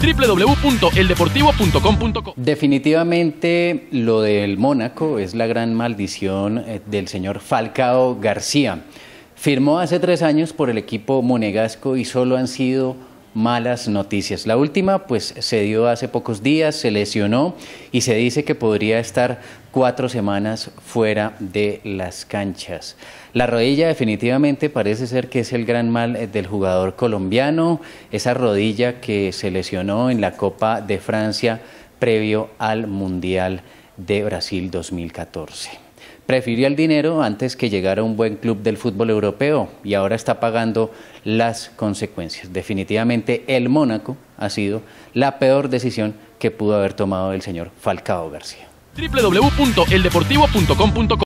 www.eldeportivo.com.co Definitivamente lo del Mónaco es la gran maldición eh, del señor Falcao García. Firmó hace tres años por el equipo monegasco y solo han sido malas noticias. La última, pues se dio hace pocos días, se lesionó y se dice que podría estar cuatro semanas fuera de las canchas. La rodilla definitivamente parece ser que es el gran mal eh, del jugador colombiano, esa rodilla que se lesionó en la Copa de Francia previo al Mundial de Brasil 2014 prefirió el dinero antes que llegar a un buen club del fútbol europeo y ahora está pagando las consecuencias. Definitivamente el Mónaco ha sido la peor decisión que pudo haber tomado el señor Falcao García. www.eldeportivo.com.co